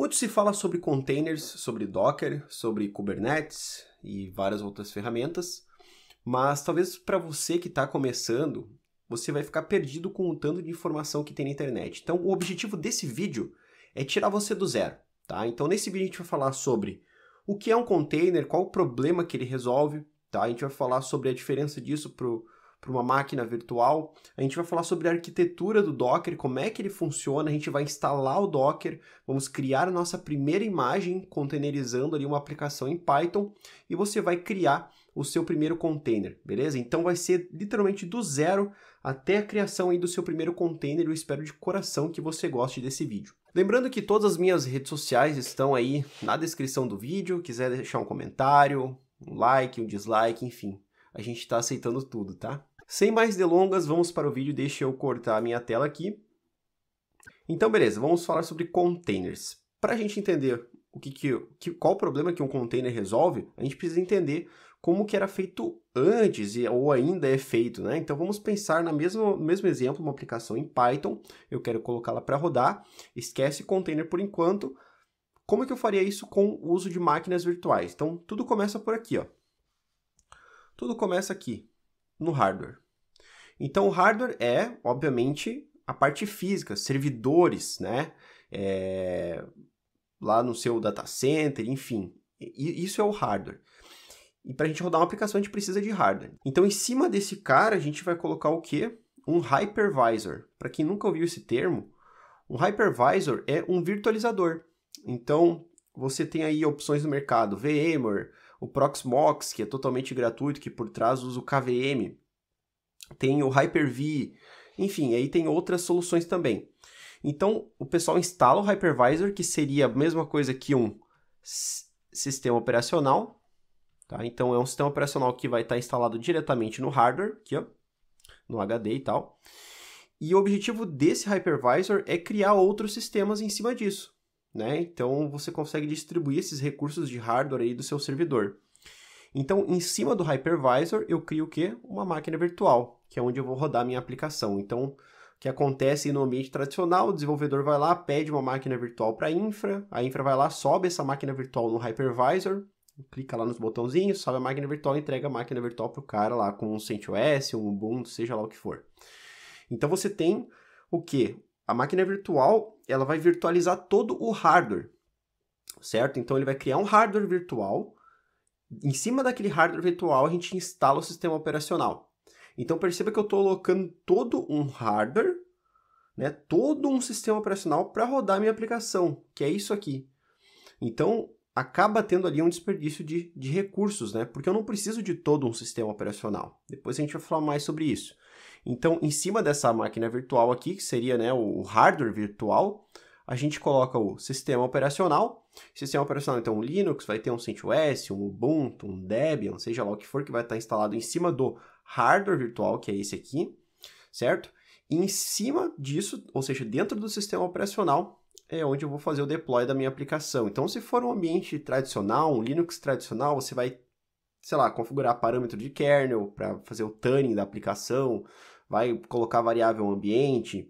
Muito se fala sobre containers, sobre Docker, sobre Kubernetes e várias outras ferramentas, mas talvez para você que está começando, você vai ficar perdido com o tanto de informação que tem na internet. Então, o objetivo desse vídeo é tirar você do zero, tá? Então, nesse vídeo a gente vai falar sobre o que é um container, qual o problema que ele resolve, tá? A gente vai falar sobre a diferença disso para para uma máquina virtual. A gente vai falar sobre a arquitetura do Docker, como é que ele funciona, a gente vai instalar o Docker, vamos criar a nossa primeira imagem containerizando ali uma aplicação em Python e você vai criar o seu primeiro container, beleza? Então vai ser literalmente do zero até a criação aí do seu primeiro container. Eu espero de coração que você goste desse vídeo. Lembrando que todas as minhas redes sociais estão aí na descrição do vídeo. Quiser deixar um comentário, um like, um dislike, enfim, a gente está aceitando tudo, tá? Sem mais delongas, vamos para o vídeo. Deixa eu cortar a minha tela aqui. Então, beleza, vamos falar sobre containers. Para a gente entender o que, que, qual o problema que um container resolve, a gente precisa entender como que era feito antes ou ainda é feito, né? Então vamos pensar na mesma, no mesmo exemplo, uma aplicação em Python, eu quero colocá-la para rodar, esquece container por enquanto. Como que eu faria isso com o uso de máquinas virtuais? Então tudo começa por aqui, ó. Tudo começa aqui, no hardware. Então, o hardware é, obviamente, a parte física, servidores, né? É, lá no seu data center, enfim. Isso é o hardware. E para a gente rodar uma aplicação, a gente precisa de hardware. Então, em cima desse cara, a gente vai colocar o quê? Um hypervisor. Para quem nunca ouviu esse termo, um hypervisor é um virtualizador. Então, você tem aí opções no mercado, VMware, o Proxmox, que é totalmente gratuito, que por trás usa o KVM tem o Hyper-V, enfim, aí tem outras soluções também. Então, o pessoal instala o hypervisor, que seria a mesma coisa que um sistema operacional. Tá? Então, é um sistema operacional que vai estar instalado diretamente no hardware, aqui, ó, no HD e tal. E o objetivo desse hypervisor é criar outros sistemas em cima disso. Né? Então, você consegue distribuir esses recursos de hardware aí do seu servidor. Então, em cima do hypervisor, eu crio o quê? Uma máquina virtual, que é onde eu vou rodar minha aplicação. Então, o que acontece no ambiente tradicional, o desenvolvedor vai lá, pede uma máquina virtual para a infra, a infra vai lá, sobe essa máquina virtual no hypervisor, clica lá nos botãozinhos, sobe a máquina virtual, entrega a máquina virtual para o cara lá com um CentOS, um Ubuntu, seja lá o que for. Então você tem o que? A máquina virtual, ela vai virtualizar todo o hardware, certo? Então ele vai criar um hardware virtual em cima daquele hardware virtual, a gente instala o sistema operacional. Então perceba que eu estou alocando todo um hardware, né, todo um sistema operacional para rodar minha aplicação, que é isso aqui. Então acaba tendo ali um desperdício de, de recursos, né, porque eu não preciso de todo um sistema operacional. Depois a gente vai falar mais sobre isso. Então, em cima dessa máquina virtual aqui, que seria né, o hardware virtual, a gente coloca o sistema operacional. Sistema operacional, então, um Linux, vai ter um CentOS, um Ubuntu, um Debian, seja lá o que for, que vai estar instalado em cima do hardware virtual, que é esse aqui, certo? E em cima disso, ou seja, dentro do sistema operacional, é onde eu vou fazer o deploy da minha aplicação. Então, se for um ambiente tradicional, um Linux tradicional, você vai, sei lá, configurar parâmetro de kernel para fazer o tuning da aplicação, vai colocar variável ambiente,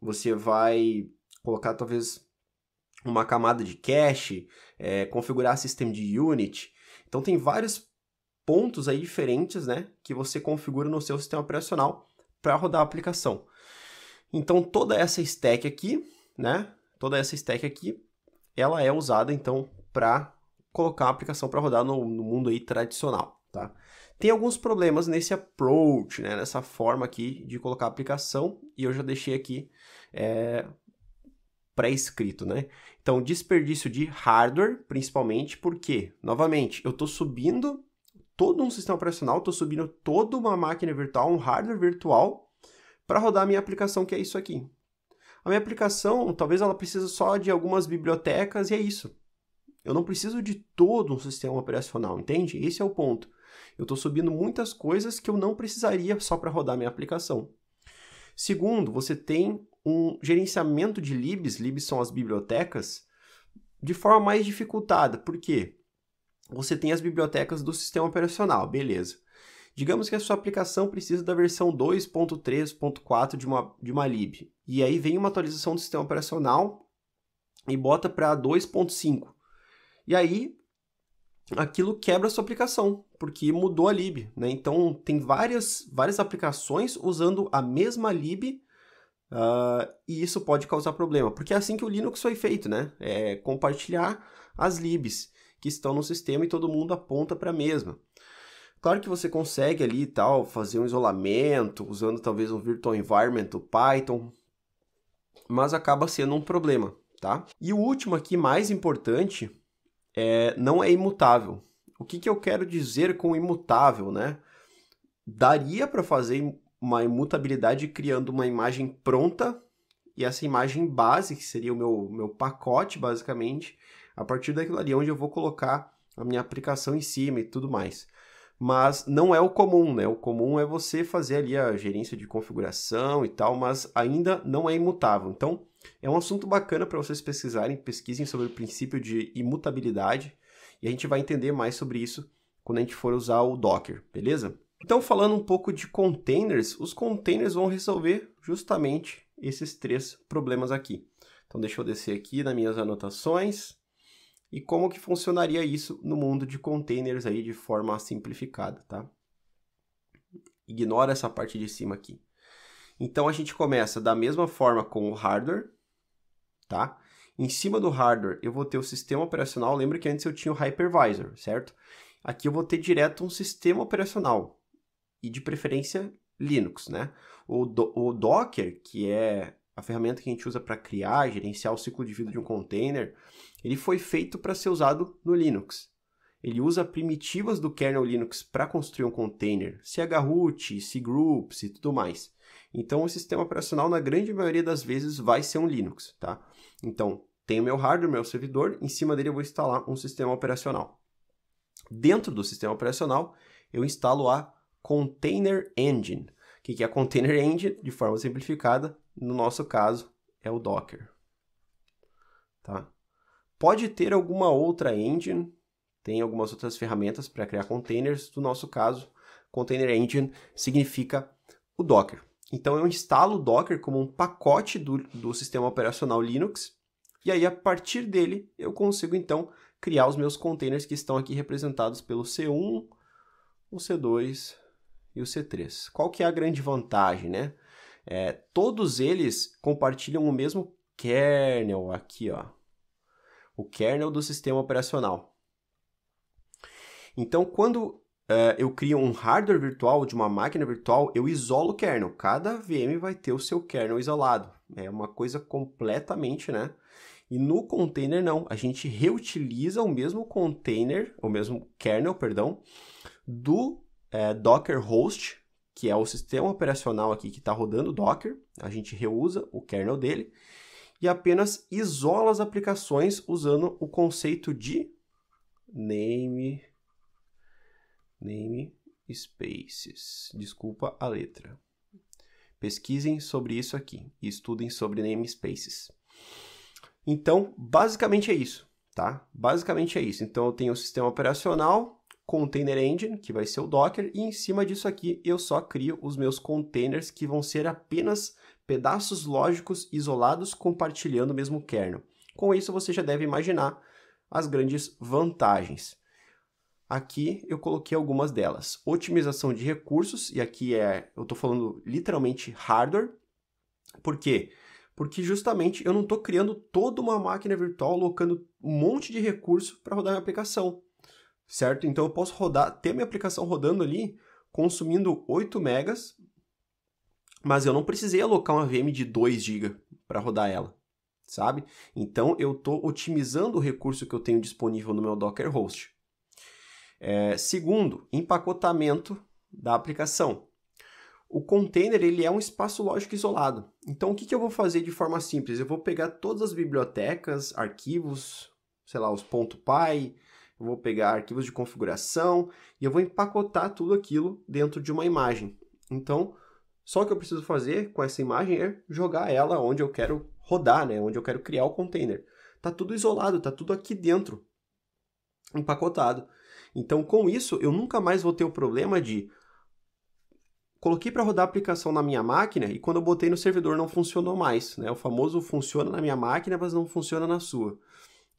você vai colocar talvez uma camada de cache, é, configurar sistema de unit, Então tem vários pontos aí diferentes, né, que você configura no seu sistema operacional para rodar a aplicação. Então toda essa stack aqui, né, toda essa stack aqui, ela é usada então para colocar a aplicação para rodar no, no, mundo aí tradicional, tá? Tem alguns problemas nesse approach, né, nessa forma aqui de colocar a aplicação, e eu já deixei aqui é, pré-escrito, né? Então, desperdício de hardware, principalmente, porque, novamente, eu estou subindo todo um sistema operacional, estou subindo toda uma máquina virtual, um hardware virtual, para rodar a minha aplicação, que é isso aqui. A minha aplicação, talvez ela precise só de algumas bibliotecas e é isso. Eu não preciso de todo um sistema operacional, entende? Esse é o ponto. Eu estou subindo muitas coisas que eu não precisaria só para rodar minha aplicação. Segundo, você tem um gerenciamento de libs, libs são as bibliotecas, de forma mais dificultada, porque você tem as bibliotecas do sistema operacional, beleza. Digamos que a sua aplicação precisa da versão 2.3.4 de uma, de uma lib. E aí vem uma atualização do sistema operacional e bota para 2.5. E aí aquilo quebra a sua aplicação, porque mudou a lib, né? Então tem várias, várias aplicações usando a mesma lib uh, e isso pode causar problema, porque é assim que o Linux foi feito, né? É compartilhar as libs que estão no sistema e todo mundo aponta para a mesma. Claro que você consegue ali tal fazer um isolamento usando talvez um virtual environment, o Python, mas acaba sendo um problema, tá? E o último aqui mais importante é, não é imutável. O que, que eu quero dizer com imutável, né? Daria para fazer uma imutabilidade criando uma imagem pronta e essa imagem base, que seria o meu, meu pacote, basicamente, a partir daquilo ali onde eu vou colocar a minha aplicação em cima e tudo mais. Mas não é o comum, né? O comum é você fazer ali a gerência de configuração e tal, mas ainda não é imutável. Então, é um assunto bacana para vocês pesquisarem, pesquisem sobre o princípio de imutabilidade e a gente vai entender mais sobre isso quando a gente for usar o Docker, beleza? Então, falando um pouco de containers, os containers vão resolver justamente esses três problemas aqui. Então, deixa eu descer aqui nas minhas anotações e como que funcionaria isso no mundo de containers aí de forma simplificada, tá? Ignora essa parte de cima aqui. Então a gente começa da mesma forma com o hardware, tá? Em cima do hardware eu vou ter o sistema operacional, lembra que antes eu tinha o hypervisor, certo? Aqui eu vou ter direto um sistema operacional e de preferência Linux, né? O, do, o Docker, que é a ferramenta que a gente usa para criar, gerenciar o ciclo de vida de um container, ele foi feito para ser usado no Linux. Ele usa primitivas do kernel Linux para construir um container, chroot, cgroups e tudo mais. Então, o sistema operacional, na grande maioria das vezes, vai ser um Linux, tá? Então, tenho meu hardware, meu servidor, em cima dele eu vou instalar um sistema operacional. Dentro do sistema operacional, eu instalo a Container Engine. O que é a Container Engine? De forma simplificada, no nosso caso, é o Docker. Tá? Pode ter alguma outra engine, tem algumas outras ferramentas para criar containers. No nosso caso, Container Engine significa o Docker. Então eu instalo o Docker como um pacote do, do sistema operacional Linux, e aí a partir dele eu consigo então criar os meus containers que estão aqui representados pelo C1, o C2 e o C3. Qual que é a grande vantagem, né? É, todos eles compartilham o mesmo kernel aqui, ó. O kernel do sistema operacional. Então, quando Uh, eu crio um hardware virtual de uma máquina virtual, eu isolo o kernel. Cada VM vai ter o seu kernel isolado. É uma coisa completamente, né? E no container não, a gente reutiliza o mesmo container, o mesmo kernel, perdão, do é, Docker host, que é o sistema operacional aqui que está rodando o Docker. A gente reusa o kernel dele e apenas isola as aplicações usando o conceito de name name spaces. Desculpa a letra. Pesquisem sobre isso aqui e estudem sobre namespaces. Então, basicamente é isso, tá? Basicamente é isso. Então, eu tenho o sistema operacional, container engine, que vai ser o Docker, e em cima disso aqui eu só crio os meus containers, que vão ser apenas pedaços lógicos isolados compartilhando o mesmo kernel. Com isso, você já deve imaginar as grandes vantagens. Aqui eu coloquei algumas delas. Otimização de recursos, e aqui é, eu estou falando literalmente hardware. Por quê? Porque justamente eu não estou criando toda uma máquina virtual alocando um monte de recurso para rodar minha aplicação, certo? Então eu posso rodar, ter minha aplicação rodando ali, consumindo 8 megas, mas eu não precisei alocar uma VM de 2 GB para rodar ela, sabe? Então eu estou otimizando o recurso que eu tenho disponível no meu Docker Host. É, segundo, empacotamento da aplicação. O container ele é um espaço lógico isolado. Então, o que, que eu vou fazer de forma simples? Eu vou pegar todas as bibliotecas, arquivos, sei lá, os .py, eu vou pegar arquivos de configuração e eu vou empacotar tudo aquilo dentro de uma imagem. Então, só o que eu preciso fazer com essa imagem é jogar ela onde eu quero rodar, né? onde eu quero criar o container. Está tudo isolado, está tudo aqui dentro, empacotado. Então, com isso, eu nunca mais vou ter o problema de coloquei para rodar a aplicação na minha máquina e quando eu botei no servidor não funcionou mais, né? O famoso funciona na minha máquina, mas não funciona na sua.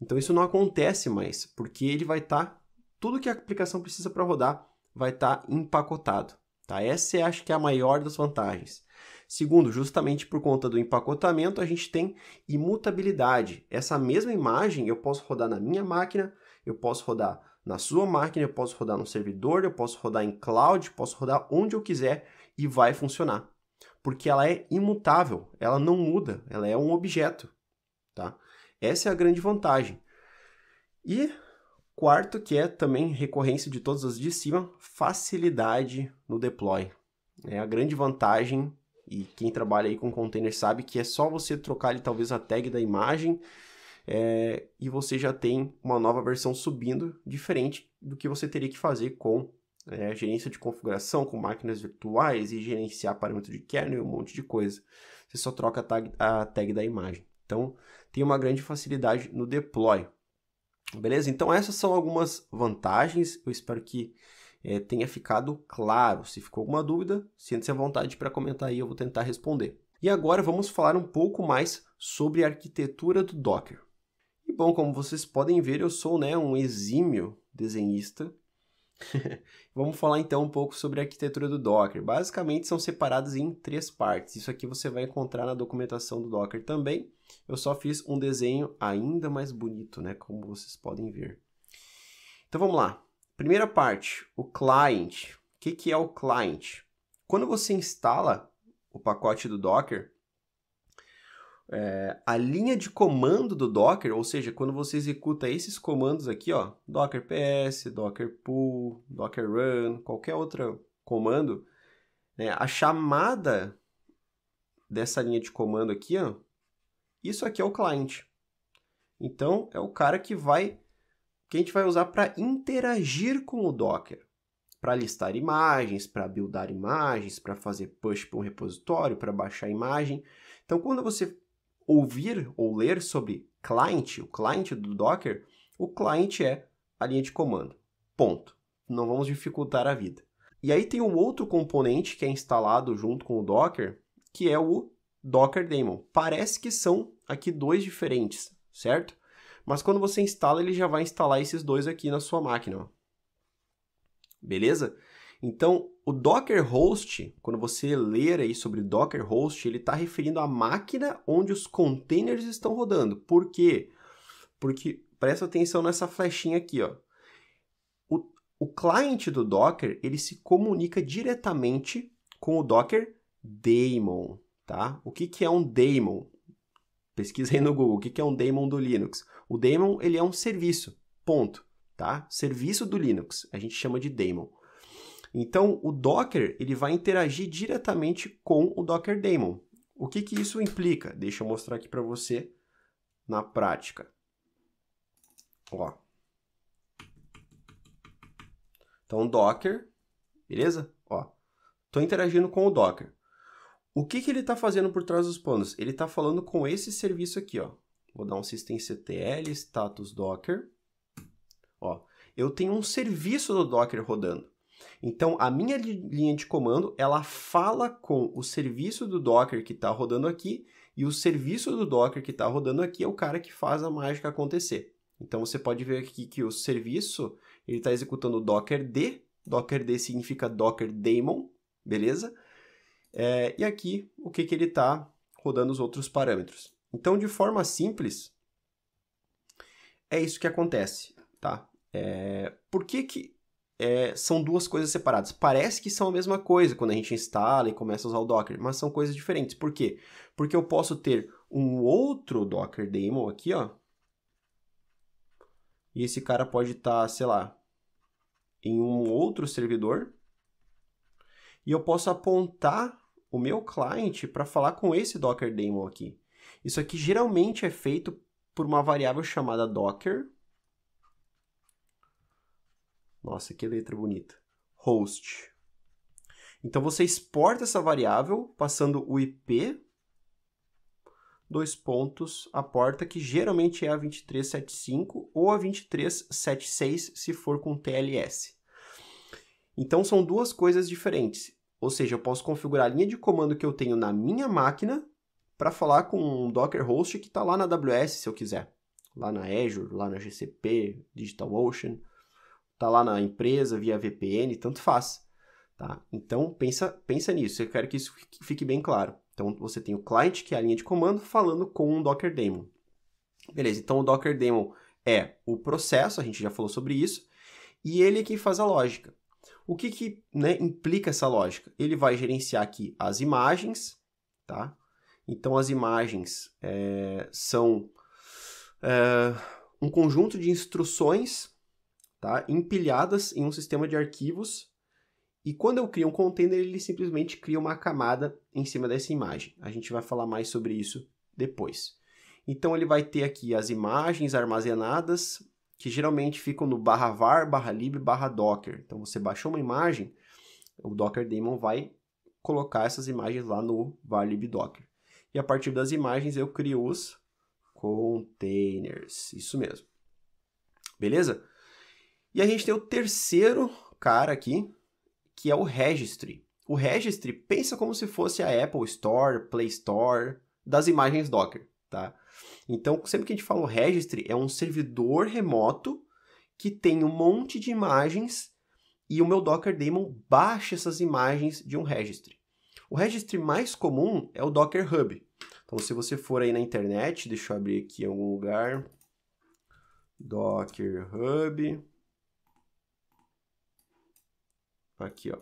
Então isso não acontece mais, porque ele vai estar tá, tudo que a aplicação precisa para rodar vai estar tá empacotado, tá? Essa acho que é a maior das vantagens. Segundo, justamente por conta do empacotamento, a gente tem imutabilidade. Essa mesma imagem eu posso rodar na minha máquina, eu posso rodar na sua máquina, eu posso rodar no servidor, eu posso rodar em cloud, posso rodar onde eu quiser e vai funcionar. Porque ela é imutável, ela não muda, ela é um objeto, tá? Essa é a grande vantagem. E quarto, que é também recorrência de todas as de cima, facilidade no deploy. É a grande vantagem e quem trabalha aí com container sabe que é só você trocar ali talvez a tag da imagem é, e você já tem uma nova versão subindo, diferente do que você teria que fazer com é, gerência de configuração, com máquinas virtuais e gerenciar parâmetro de kernel e um monte de coisa. Você só troca a tag, a tag da imagem. Então, tem uma grande facilidade no deploy. Beleza? Então, essas são algumas vantagens. Eu espero que é, tenha ficado claro. Se ficou alguma dúvida, sinta-se à vontade para comentar aí, eu vou tentar responder. E agora vamos falar um pouco mais sobre a arquitetura do Docker. E bom, como vocês podem ver, eu sou né, um exímio desenhista. Vamos falar então um pouco sobre a arquitetura do Docker. Basicamente são separadas em três partes. Isso aqui você vai encontrar na documentação do Docker também. Eu só fiz um desenho ainda mais bonito, né, como vocês podem ver. Então vamos lá. Primeira parte, o client. O que, que é o client? Quando você instala o pacote do Docker, é, a linha de comando do Docker, ou seja, quando você executa esses comandos aqui, ó, Docker PS, Docker Pull, Docker Run, qualquer outro comando, né, a chamada dessa linha de comando aqui, ó, isso aqui é o cliente. Então, é o cara que vai que a gente vai usar para interagir com o Docker, para listar imagens, para buildar imagens, para fazer push para um repositório, para baixar imagem. Então, quando você ouvir ou ler sobre client, o client do Docker, o client é a linha de comando. Ponto. Não vamos dificultar a vida. E aí tem um outro componente que é instalado junto com o Docker, que é o Docker Daemon. Parece que são aqui dois diferentes, certo? Mas quando você instala, ele já vai instalar esses dois aqui na sua máquina. Beleza? Então, o Docker host, quando você ler aí sobre Docker host, ele está referindo à máquina onde os containers estão rodando. Por quê? Porque presta atenção nessa flechinha aqui, ó. O, o cliente do Docker, ele se comunica diretamente com o Docker daemon, tá? O que, que é um daemon? Pesquisa aí no Google, o que, que é um daemon do Linux? O daemon, ele é um serviço, ponto, tá? Serviço do Linux, a gente chama de daemon. Então, o Docker ele vai interagir diretamente com o Docker Daemon. O que, que isso implica? Deixa eu mostrar aqui para você na prática. Ó. Então, Docker, beleza? Ó, tô interagindo com o Docker. O que, que ele está fazendo por trás dos panos? Ele está falando com esse serviço aqui, ó. Vou dar um systemctl status docker. Ó, eu tenho um serviço do Docker rodando. Então, a minha linha de comando, ela fala com o serviço do Docker que está rodando aqui, e o serviço do Docker que está rodando aqui é o cara que faz a mágica acontecer. Então, você pode ver aqui que o serviço, ele está executando Docker d Docker d significa docker daemon, beleza? É, e aqui, o que, que ele está rodando os outros parâmetros. Então, de forma simples, é isso que acontece, tá? É, por que que é, são duas coisas separadas. Parece que são a mesma coisa quando a gente instala e começa a usar o Docker, mas são coisas diferentes. Por quê? Porque eu posso ter um outro Docker daemon aqui, ó. E esse cara pode estar, tá, sei lá, em um outro servidor. E eu posso apontar o meu cliente para falar com esse Docker daemon aqui. Isso aqui geralmente é feito por uma variável chamada Docker, nossa, que letra bonita. Host. Então você exporta essa variável passando o IP, dois pontos, a porta, que geralmente é a 2375 ou a 2376 se for com TLS. Então são duas coisas diferentes. Ou seja, eu posso configurar a linha de comando que eu tenho na minha máquina para falar com um Docker host que está lá na AWS, se eu quiser. Lá na Azure, lá na GCP, DigitalOcean tá lá na empresa via VPN, tanto faz, tá? Então pensa, pensa nisso, eu quero que isso fique bem claro. Então você tem o client, que é a linha de comando, falando com um Docker Daemon. Beleza, então o Docker Daemon é o processo, a gente já falou sobre isso, e ele é quem faz a lógica. O que, que né, implica essa lógica? Ele vai gerenciar aqui as imagens, tá? Então as imagens é, são é, um conjunto de instruções tá? empilhadas em um sistema de arquivos. E quando eu crio um container, ele simplesmente cria uma camada em cima dessa imagem. A gente vai falar mais sobre isso depois. Então ele vai ter aqui as imagens armazenadas, que geralmente ficam no barra var, barra lib, barra docker. Então você baixou uma imagem, o docker daemon vai colocar essas imagens lá no var lib docker. E a partir das imagens eu crio os containers, isso mesmo. Beleza? E a gente tem o terceiro cara aqui, que é o Registry. O Registry pensa como se fosse a Apple Store, Play Store das imagens Docker, tá? Então, sempre que a gente fala o Registry, é um servidor remoto que tem um monte de imagens e o meu Docker Daemon baixa essas imagens de um Registry. O Registry mais comum é o Docker Hub. Então, se você for aí na internet, deixa eu abrir aqui em algum lugar, Docker Hub, Aqui, ó.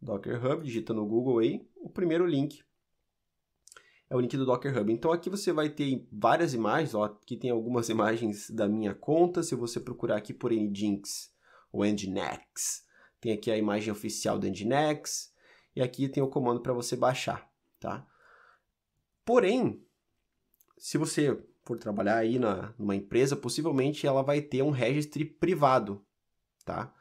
Docker Hub, digita no Google aí, o primeiro link é o link do Docker Hub. Então aqui você vai ter várias imagens, ó, aqui tem algumas imagens da minha conta, se você procurar aqui por Nginx ou Nginx, tem aqui a imagem oficial do Nginx, e aqui tem o comando para você baixar, tá? Porém, se você for trabalhar aí na, numa empresa, possivelmente ela vai ter um registry privado, tá?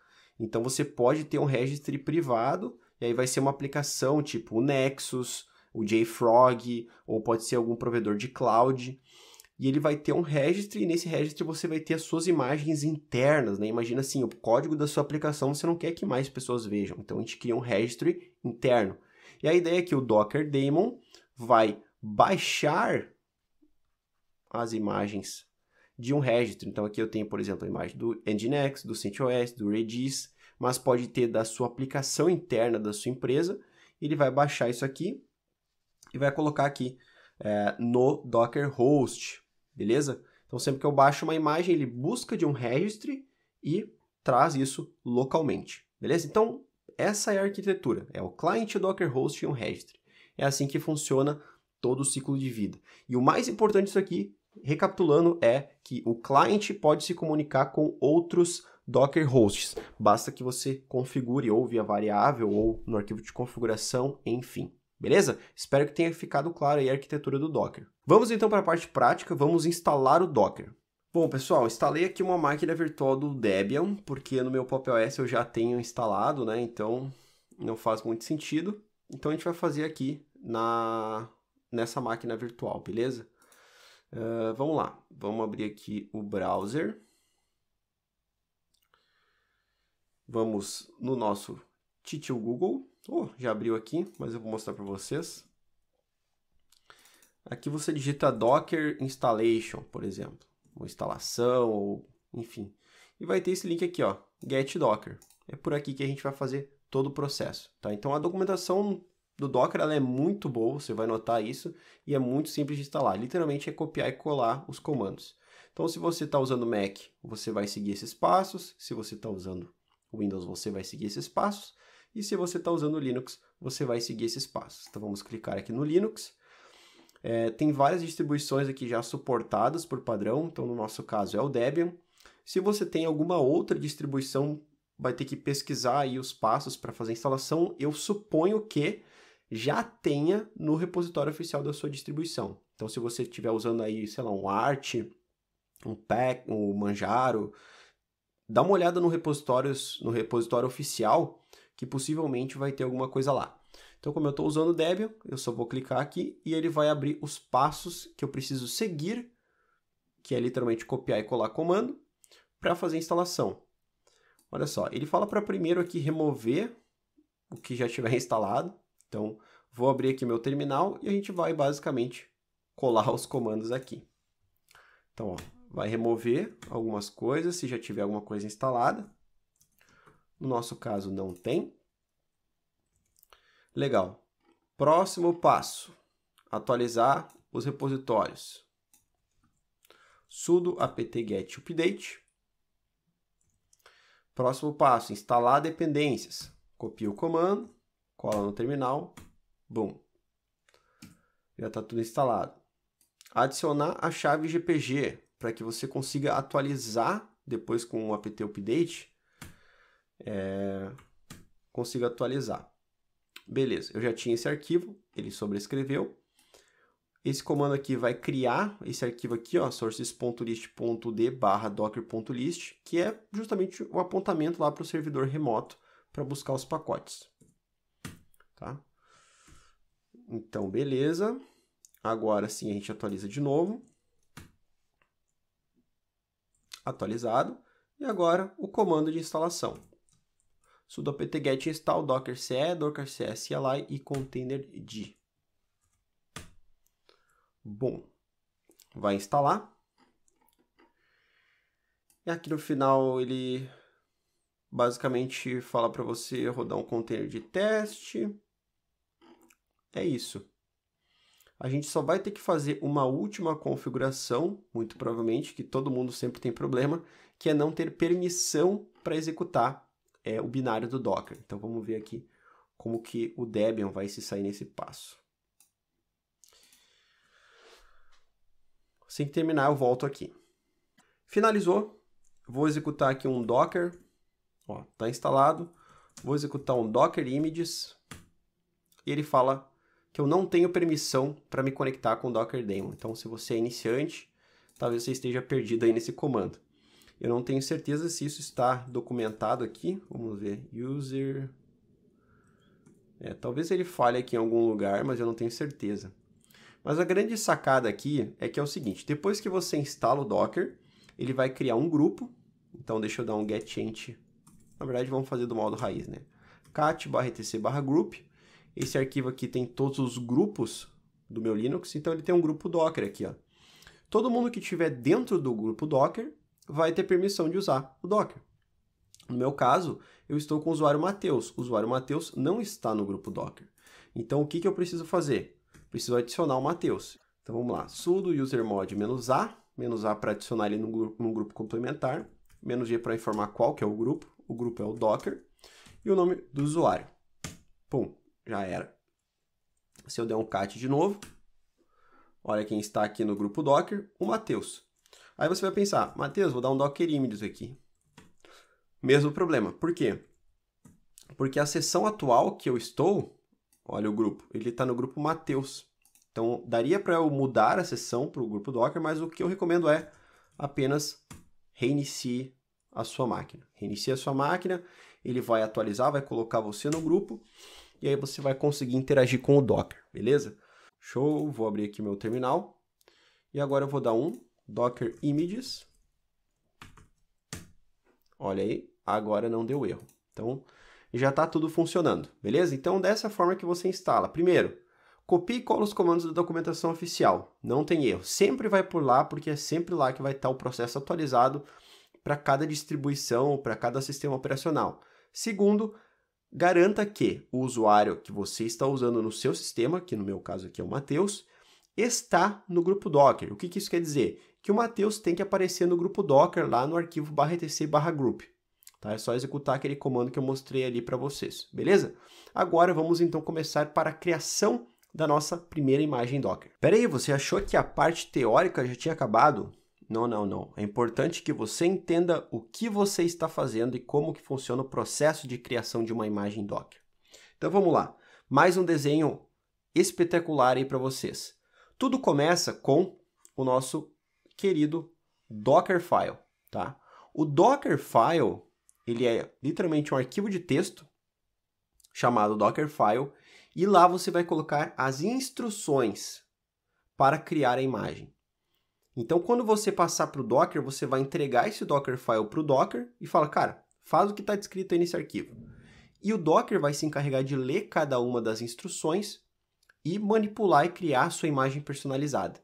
Então você pode ter um registry privado, e aí vai ser uma aplicação tipo o Nexus, o JFrog, ou pode ser algum provedor de cloud. E ele vai ter um registry, e nesse registry você vai ter as suas imagens internas, né? Imagina assim, o código da sua aplicação você não quer que mais pessoas vejam. Então a gente cria um registry interno. E a ideia é que o Docker Daemon vai baixar as imagens de um registro. Então aqui eu tenho, por exemplo, a imagem do Nginx, do CentOS, do Redis, mas pode ter da sua aplicação interna da sua empresa. Ele vai baixar isso aqui e vai colocar aqui é, no Docker Host, beleza? Então sempre que eu baixo uma imagem, ele busca de um registro e traz isso localmente, beleza? Então essa é a arquitetura, é o client, o Docker Host e um registro. É assim que funciona todo o ciclo de vida. E o mais importante disso aqui recapitulando, é que o cliente pode se comunicar com outros Docker hosts. Basta que você configure ou via variável ou no arquivo de configuração, enfim. Beleza? Espero que tenha ficado claro a arquitetura do Docker. Vamos então para a parte prática, vamos instalar o Docker. Bom, pessoal, instalei aqui uma máquina virtual do Debian, porque no meu Pop OS eu já tenho instalado, né? Então não faz muito sentido. Então a gente vai fazer aqui na nessa máquina virtual, beleza? Uh, vamos lá, vamos abrir aqui o browser. Vamos no nosso Titio Google. Oh, já abriu aqui, mas eu vou mostrar para vocês. Aqui você digita Docker Installation, por exemplo, ou instalação, ou enfim. E vai ter esse link aqui, ó, Get Docker. É por aqui que a gente vai fazer todo o processo, tá? Então a documentação do Docker ela é muito boa, você vai notar isso, e é muito simples de instalar. Literalmente é copiar e colar os comandos. Então, se você está usando Mac, você vai seguir esses passos. Se você está usando Windows, você vai seguir esses passos. E se você está usando Linux, você vai seguir esses passos. Então, vamos clicar aqui no Linux. É, tem várias distribuições aqui já suportadas por padrão. Então, no nosso caso, é o Debian. Se você tem alguma outra distribuição, vai ter que pesquisar aí os passos para fazer a instalação. Eu suponho que já tenha no repositório oficial da sua distribuição. Então, se você estiver usando aí, sei lá, um Art, um Pack, um Manjaro, dá uma olhada no repositório, no repositório oficial, que possivelmente vai ter alguma coisa lá. Então, como eu estou usando o Debian, eu só vou clicar aqui e ele vai abrir os passos que eu preciso seguir, que é literalmente copiar e colar comando, para fazer a instalação. Olha só, ele fala para primeiro aqui remover o que já tiver instalado. Então, vou abrir aqui meu terminal e a gente vai basicamente colar os comandos aqui. Então, ó, vai remover algumas coisas, se já tiver alguma coisa instalada. No nosso caso, não tem. Legal. Próximo passo, atualizar os repositórios. sudo apt-get update. Próximo passo, instalar dependências. Copio o comando cola no terminal, boom. Já está tudo instalado. Adicionar a chave GPG para que você consiga atualizar depois com o apt update, é, consiga atualizar. Beleza, eu já tinha esse arquivo, ele sobrescreveu. Esse comando aqui vai criar esse arquivo aqui, ó, sources.list.d barra docker.list, que é justamente o apontamento lá para o servidor remoto para buscar os pacotes tá? Então, beleza. Agora sim a gente atualiza de novo. Atualizado. E agora o comando de instalação. sudo apt-get install docker ce, docker cli e container d. Bom, vai instalar. E aqui no final ele basicamente fala para você rodar um container de teste, é isso. A gente só vai ter que fazer uma última configuração, muito provavelmente, que todo mundo sempre tem problema, que é não ter permissão para executar é, o binário do Docker. Então vamos ver aqui como que o Debian vai se sair nesse passo. Sem terminar, eu volto aqui. Finalizou. Vou executar aqui um Docker. Ó, tá instalado. Vou executar um Docker Images. E ele fala que eu não tenho permissão para me conectar com o Docker Daemon. Então, se você é iniciante, talvez você esteja perdido aí nesse comando. Eu não tenho certeza se isso está documentado aqui. Vamos ver. User. É, talvez ele fale aqui em algum lugar, mas eu não tenho certeza. Mas a grande sacada aqui é que é o seguinte: depois que você instala o Docker, ele vai criar um grupo. Então, deixa eu dar um getent. Na verdade, vamos fazer do modo raiz, né? cat/etc/group. Esse arquivo aqui tem todos os grupos do meu Linux, então ele tem um grupo Docker aqui. Ó. Todo mundo que estiver dentro do grupo Docker vai ter permissão de usar o Docker. No meu caso, eu estou com o usuário Mateus. O usuário Mateus não está no grupo Docker. Então, o que, que eu preciso fazer? Preciso adicionar o Mateus. Então, vamos lá. sudo usermod -a, menos -a para adicionar ele num, grupo, num grupo complementar, menos -g para informar qual que é o grupo. O grupo é o Docker. E o nome do usuário. Pum já era. Se eu der um cat de novo, olha quem está aqui no grupo Docker, o Matheus. Aí você vai pensar, Matheus, vou dar um Docker Images aqui. Mesmo problema. Por quê? Porque a sessão atual que eu estou, olha o grupo, ele está no grupo Matheus. Então, daria para eu mudar a sessão para o grupo Docker, mas o que eu recomendo é apenas reinicie a sua máquina. Reinicie a sua máquina, ele vai atualizar, vai colocar você no grupo e aí você vai conseguir interagir com o Docker, beleza? Show, vou abrir aqui meu terminal. E agora eu vou dar um docker images. Olha aí, agora não deu erro. Então, já está tudo funcionando, beleza? Então, dessa forma que você instala. Primeiro, copie e cola os comandos da documentação oficial. Não tem erro. Sempre vai por lá, porque é sempre lá que vai estar tá o processo atualizado para cada distribuição, para cada sistema operacional. Segundo, garanta que o usuário que você está usando no seu sistema, que no meu caso aqui é o Matheus, está no grupo Docker. O que, que isso quer dizer? Que o Matheus tem que aparecer no grupo Docker lá no arquivo etc group. Tá? É só executar aquele comando que eu mostrei ali para vocês, beleza? Agora vamos então começar para a criação da nossa primeira imagem Docker. Pera aí, você achou que a parte teórica já tinha acabado? Não, não, não. É importante que você entenda o que você está fazendo e como que funciona o processo de criação de uma imagem Docker. Então vamos lá. Mais um desenho espetacular aí para vocês. Tudo começa com o nosso querido Dockerfile, tá? O Dockerfile, ele é literalmente um arquivo de texto chamado Dockerfile e lá você vai colocar as instruções para criar a imagem. Então, quando você passar para o Docker, você vai entregar esse Dockerfile para o Docker e fala, cara, faz o que está descrito aí nesse arquivo. E o Docker vai se encarregar de ler cada uma das instruções e manipular e criar a sua imagem personalizada.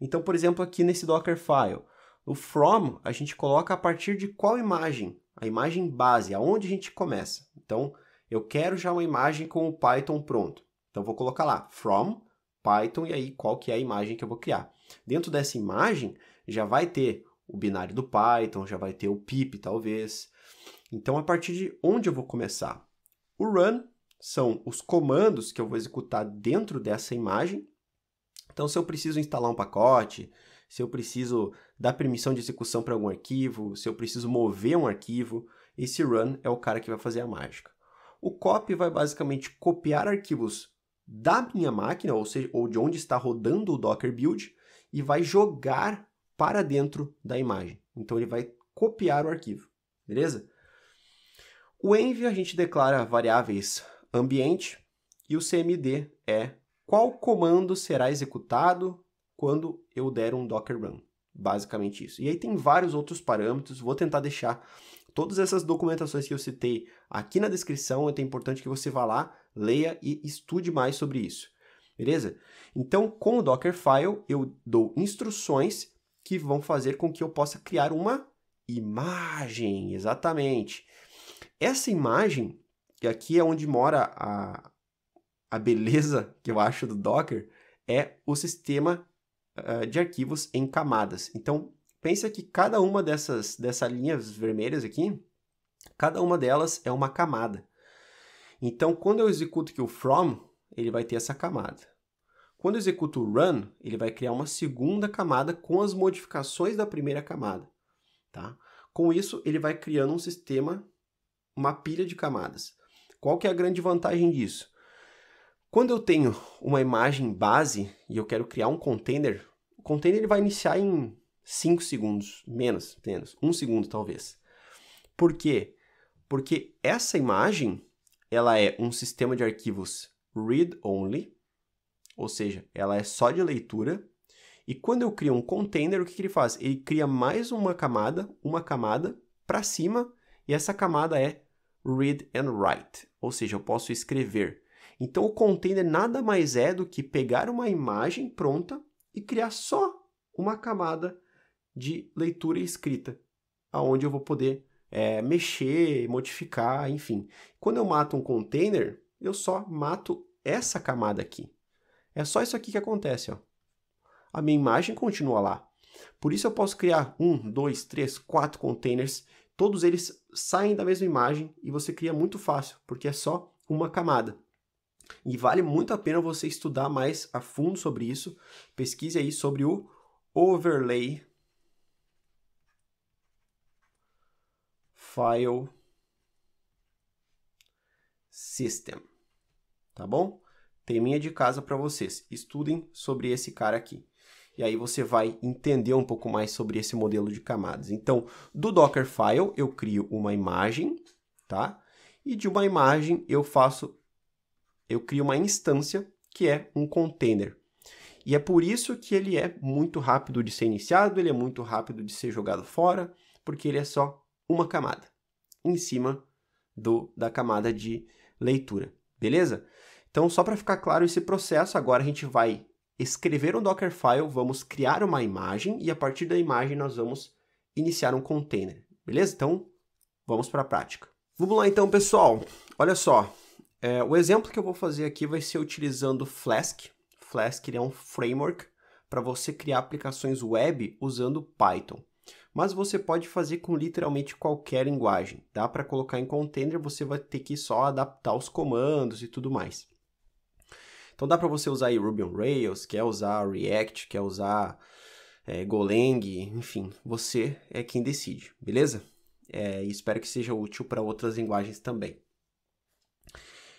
Então, por exemplo, aqui nesse Dockerfile, o from a gente coloca a partir de qual imagem? A imagem base, aonde a gente começa. Então, eu quero já uma imagem com o Python pronto. Então, vou colocar lá, from, Python, e aí qual que é a imagem que eu vou criar. Dentro dessa imagem já vai ter o binário do Python, já vai ter o pip talvez. Então a partir de onde eu vou começar? O run são os comandos que eu vou executar dentro dessa imagem. Então se eu preciso instalar um pacote, se eu preciso dar permissão de execução para algum arquivo, se eu preciso mover um arquivo, esse run é o cara que vai fazer a mágica. O copy vai basicamente copiar arquivos da minha máquina, ou seja, ou de onde está rodando o Docker Build, e vai jogar para dentro da imagem. Então ele vai copiar o arquivo, beleza? O env a gente declara variáveis ambiente e o cmd é qual comando será executado quando eu der um docker run. Basicamente isso. E aí tem vários outros parâmetros, vou tentar deixar todas essas documentações que eu citei aqui na descrição, então é importante que você vá lá, leia e estude mais sobre isso beleza? Então, com o Dockerfile, eu dou instruções que vão fazer com que eu possa criar uma imagem, exatamente. Essa imagem, que aqui é onde mora a, a beleza que eu acho do Docker, é o sistema uh, de arquivos em camadas. Então, pensa que cada uma dessas, dessas linhas vermelhas aqui, cada uma delas é uma camada. Então, quando eu executo aqui o from, ele vai ter essa camada. Quando eu executo o run, ele vai criar uma segunda camada com as modificações da primeira camada. Tá? Com isso, ele vai criando um sistema, uma pilha de camadas. Qual que é a grande vantagem disso? Quando eu tenho uma imagem base e eu quero criar um container, o container ele vai iniciar em 5 segundos, menos, menos, 1 um segundo talvez. Por quê? Porque essa imagem ela é um sistema de arquivos read only, ou seja, ela é só de leitura. E quando eu crio um container, o que, que ele faz? Ele cria mais uma camada, uma camada para cima, e essa camada é read and write, ou seja, eu posso escrever. Então o container nada mais é do que pegar uma imagem pronta e criar só uma camada de leitura e escrita, aonde eu vou poder é, mexer, modificar, enfim. Quando eu mato um container, eu só mato essa camada aqui. É só isso aqui que acontece, ó. A minha imagem continua lá. Por isso eu posso criar um, dois, três, quatro containers. Todos eles saem da mesma imagem e você cria muito fácil, porque é só uma camada. E vale muito a pena você estudar mais a fundo sobre isso. Pesquise aí sobre o overlay file system tá bom? Teminha de casa para vocês. Estudem sobre esse cara aqui. E aí você vai entender um pouco mais sobre esse modelo de camadas. Então, do Dockerfile eu crio uma imagem, tá? E de uma imagem eu faço eu crio uma instância que é um container. E é por isso que ele é muito rápido de ser iniciado, ele é muito rápido de ser jogado fora, porque ele é só uma camada em cima do, da camada de leitura beleza? Então, só para ficar claro esse processo, agora a gente vai escrever um Dockerfile, vamos criar uma imagem e a partir da imagem nós vamos iniciar um container, beleza? Então, vamos para a prática. Vamos lá então, pessoal. Olha só, é, o exemplo que eu vou fazer aqui vai ser utilizando Flask. Flask é um framework para você criar aplicações web usando Python mas você pode fazer com literalmente qualquer linguagem. Dá para colocar em container, você vai ter que só adaptar os comandos e tudo mais. Então dá para você usar Ruby on Rails, quer usar React, quer usar é, Golang, enfim, você é quem decide, beleza? É, espero que seja útil para outras linguagens também.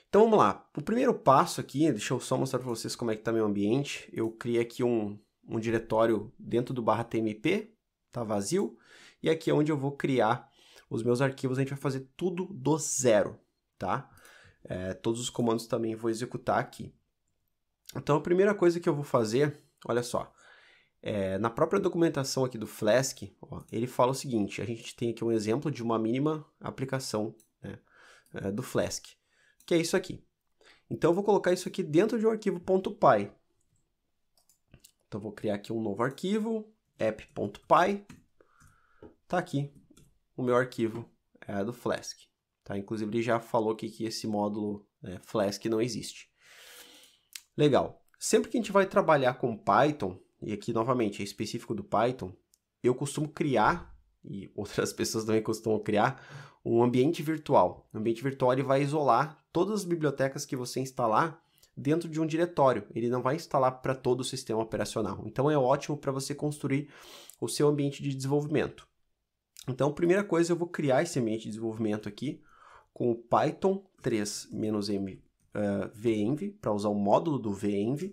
Então vamos lá. O primeiro passo aqui, deixa eu só mostrar para vocês como é que está meu ambiente. Eu criei aqui um, um diretório dentro do barra TMP, tá vazio. E aqui é onde eu vou criar os meus arquivos, a gente vai fazer tudo do zero, tá? É, todos os comandos também vou executar aqui. Então a primeira coisa que eu vou fazer, olha só, é, na própria documentação aqui do Flask, ó, ele fala o seguinte, a gente tem aqui um exemplo de uma mínima aplicação né, é, do Flask, que é isso aqui. Então eu vou colocar isso aqui dentro de um arquivo .py. Então eu vou criar aqui um novo arquivo, app.py, tá aqui o meu arquivo é, do Flask. Tá? Inclusive ele já falou aqui que esse módulo né, Flask não existe. Legal. Sempre que a gente vai trabalhar com Python, e aqui novamente é específico do Python, eu costumo criar, e outras pessoas também costumam criar, um ambiente virtual. O ambiente virtual ele vai isolar todas as bibliotecas que você instalar dentro de um diretório, ele não vai instalar para todo o sistema operacional. Então é ótimo para você construir o seu ambiente de desenvolvimento. Então, primeira coisa, eu vou criar esse ambiente de desenvolvimento aqui com o Python 3-m uh, eh, venv, para usar o módulo do venv,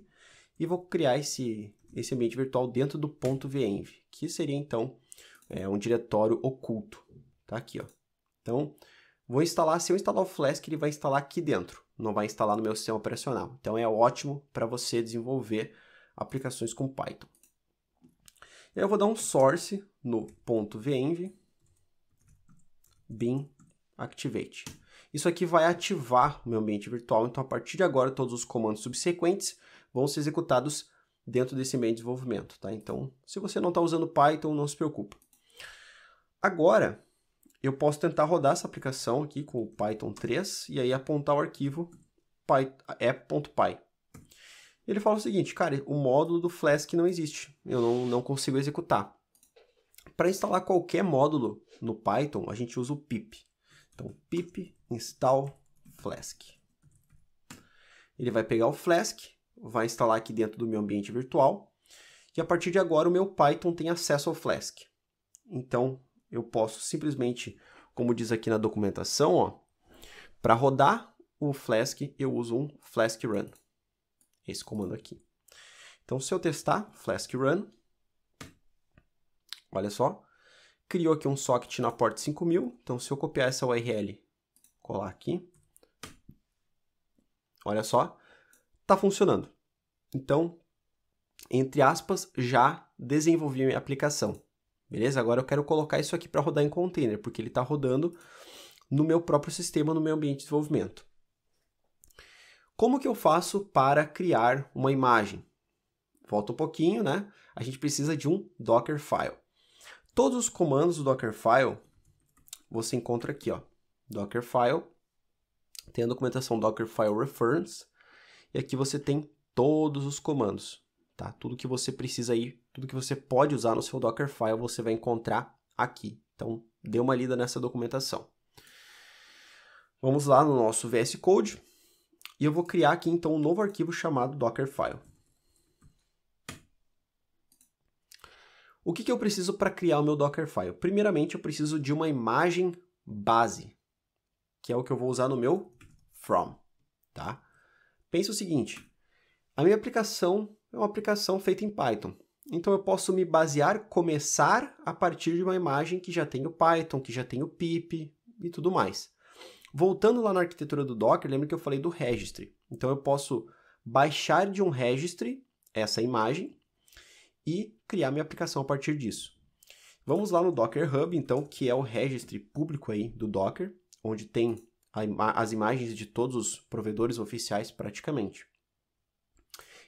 e vou criar esse, esse ambiente virtual dentro do ponto .venv, que seria então é, um diretório oculto. Tá aqui, ó. Então, vou instalar, se eu instalar o Flask, ele vai instalar aqui dentro não vai instalar no meu sistema operacional. Então é ótimo para você desenvolver aplicações com Python. Eu vou dar um source no .venv bin activate. Isso aqui vai ativar o meu ambiente virtual, então a partir de agora todos os comandos subsequentes vão ser executados dentro desse meio de desenvolvimento, tá? Então, se você não está usando Python, não se preocupe. Agora, eu posso tentar rodar essa aplicação aqui com o Python 3 e aí apontar o arquivo app.py. É Ele fala o seguinte, cara, o módulo do Flask não existe, eu não, não consigo executar. Para instalar qualquer módulo no Python, a gente usa o pip. Então, pip install Flask. Ele vai pegar o Flask, vai instalar aqui dentro do meu ambiente virtual, e a partir de agora o meu Python tem acesso ao Flask. Então, eu posso simplesmente, como diz aqui na documentação, ó, para rodar o Flask, eu uso um Flask Run. Esse comando aqui. Então, se eu testar Flask Run, olha só, criou aqui um socket na porta 5000. Então, se eu copiar essa URL, colar aqui, olha só, está funcionando. Então, entre aspas, já desenvolvi minha aplicação. Beleza? Agora eu quero colocar isso aqui para rodar em container, porque ele está rodando no meu próprio sistema, no meu ambiente de desenvolvimento. Como que eu faço para criar uma imagem? Volta um pouquinho, né? A gente precisa de um Dockerfile. Todos os comandos do Dockerfile você encontra aqui, ó. Dockerfile, tem a documentação Dockerfile Reference, e aqui você tem todos os comandos, tá? Tudo que você precisa aí tudo que você pode usar no seu Dockerfile você vai encontrar aqui. Então, dê uma lida nessa documentação. Vamos lá no nosso VS Code e eu vou criar aqui então um novo arquivo chamado Dockerfile. O que, que eu preciso para criar o meu Dockerfile? Primeiramente, eu preciso de uma imagem base, que é o que eu vou usar no meu from, tá? Pensa o seguinte, a minha aplicação é uma aplicação feita em Python. Então eu posso me basear, começar a partir de uma imagem que já tem o Python, que já tem o pip e tudo mais. Voltando lá na arquitetura do Docker, lembra que eu falei do registry. Então eu posso baixar de um registry essa imagem e criar minha aplicação a partir disso. Vamos lá no Docker Hub, então, que é o registry público aí do Docker, onde tem ima as imagens de todos os provedores oficiais praticamente.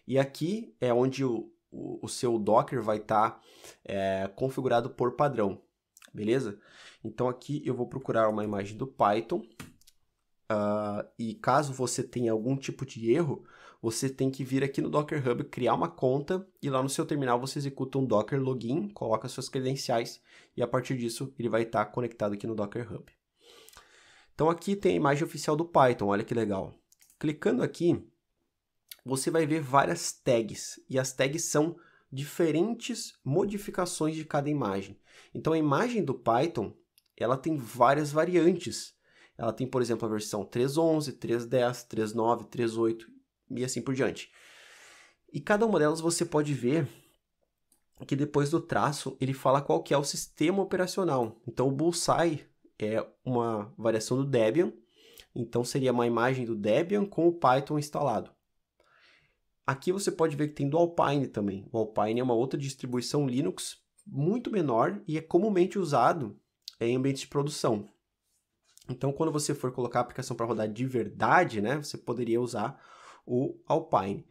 E aqui é onde o, o, seu Docker vai estar tá, é, configurado por padrão, beleza? Então aqui eu vou procurar uma imagem do Python uh, e caso você tenha algum tipo de erro, você tem que vir aqui no Docker Hub, criar uma conta e lá no seu terminal você executa um Docker login, coloca suas credenciais e a partir disso ele vai estar tá conectado aqui no Docker Hub. Então aqui tem a imagem oficial do Python, olha que legal. Clicando aqui, você vai ver várias tags, e as tags são diferentes modificações de cada imagem. Então a imagem do Python, ela tem várias variantes. Ela tem, por exemplo, a versão 3.11, 3.10, 3.9, 3.8 e assim por diante. E cada uma delas você pode ver que depois do traço ele fala qual que é o sistema operacional. Então o Bullseye é uma variação do Debian, então seria uma imagem do Debian com o Python instalado. Aqui você pode ver que tem do Alpine também. O Alpine é uma outra distribuição Linux muito menor e é comumente usado é, em ambientes de produção. Então, quando você for colocar a aplicação para rodar de verdade, né, você poderia usar o Alpine.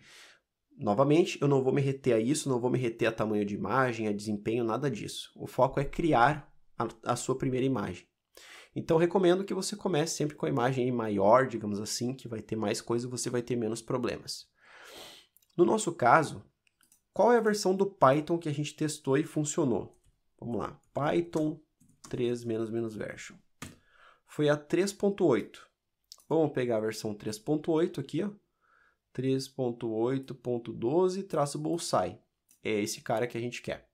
Novamente, eu não vou me reter a isso, não vou me reter a tamanho de imagem, a desempenho, nada disso. O foco é criar a, a sua primeira imagem. Então, recomendo que você comece sempre com a imagem maior, digamos assim, que vai ter mais coisa e você vai ter menos problemas. No nosso caso, qual é a versão do Python que a gente testou e funcionou? Vamos lá, Python 3-version. Foi a 3.8. Vamos pegar a versão 3.8 aqui, ó. 3.8.12 traço bullseye. É esse cara que a gente quer.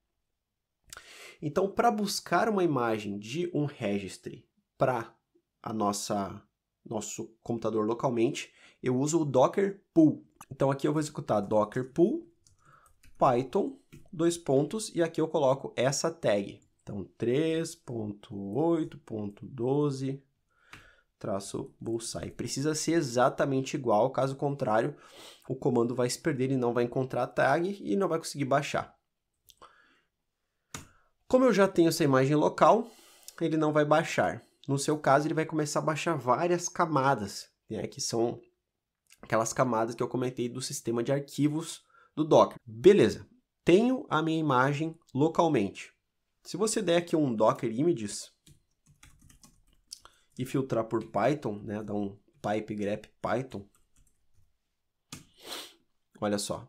Então, para buscar uma imagem de um registry para a nossa nosso computador localmente, eu uso o docker pull. Então aqui eu vou executar docker pull python, dois pontos, e aqui eu coloco essa tag. Então 3.8.12 traço bullseye. Precisa ser exatamente igual, caso contrário, o comando vai se perder, ele não vai encontrar a tag e não vai conseguir baixar. Como eu já tenho essa imagem local, ele não vai baixar. No seu caso, ele vai começar a baixar várias camadas, né, que são aquelas camadas que eu comentei do sistema de arquivos do Docker. Beleza, tenho a minha imagem localmente. Se você der aqui um Docker Images e filtrar por Python, né, Dá um pipe grep Python, olha só,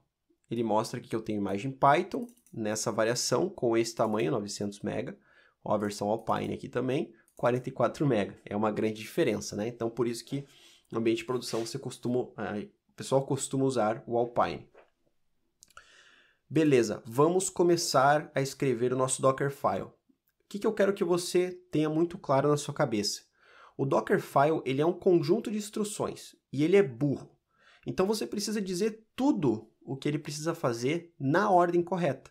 ele mostra aqui que eu tenho imagem Python nessa variação com esse tamanho, 900 MB, ó, a versão Alpine aqui também, 44 MB, é uma grande diferença, né? Então, por isso que no ambiente de produção, você costuma, é, o pessoal costuma usar o Alpine. Beleza, vamos começar a escrever o nosso Dockerfile. O que, que eu quero que você tenha muito claro na sua cabeça? O Dockerfile ele é um conjunto de instruções e ele é burro. Então você precisa dizer tudo o que ele precisa fazer na ordem correta.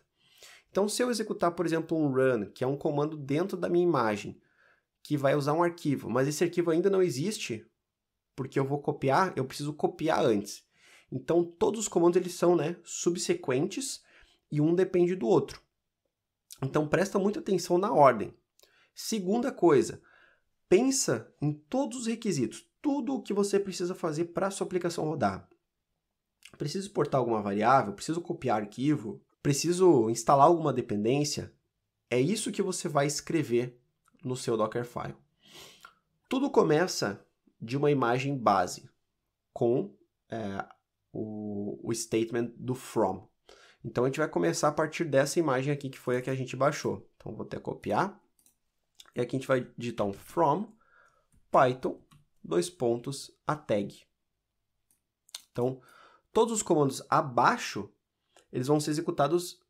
Então, se eu executar, por exemplo, um run, que é um comando dentro da minha imagem, que vai usar um arquivo, mas esse arquivo ainda não existe, porque eu vou copiar, eu preciso copiar antes. Então, todos os comandos eles são né, subsequentes e um depende do outro. Então, presta muita atenção na ordem. Segunda coisa, pensa em todos os requisitos, tudo o que você precisa fazer para a sua aplicação rodar. Preciso exportar alguma variável, preciso copiar arquivo, preciso instalar alguma dependência. É isso que você vai escrever no seu Dockerfile. Tudo começa de uma imagem base com é, o, o statement do from. Então a gente vai começar a partir dessa imagem aqui que foi a que a gente baixou. Então vou até copiar. E aqui a gente vai digitar um from python dois pontos a tag. Então todos os comandos abaixo eles vão ser executados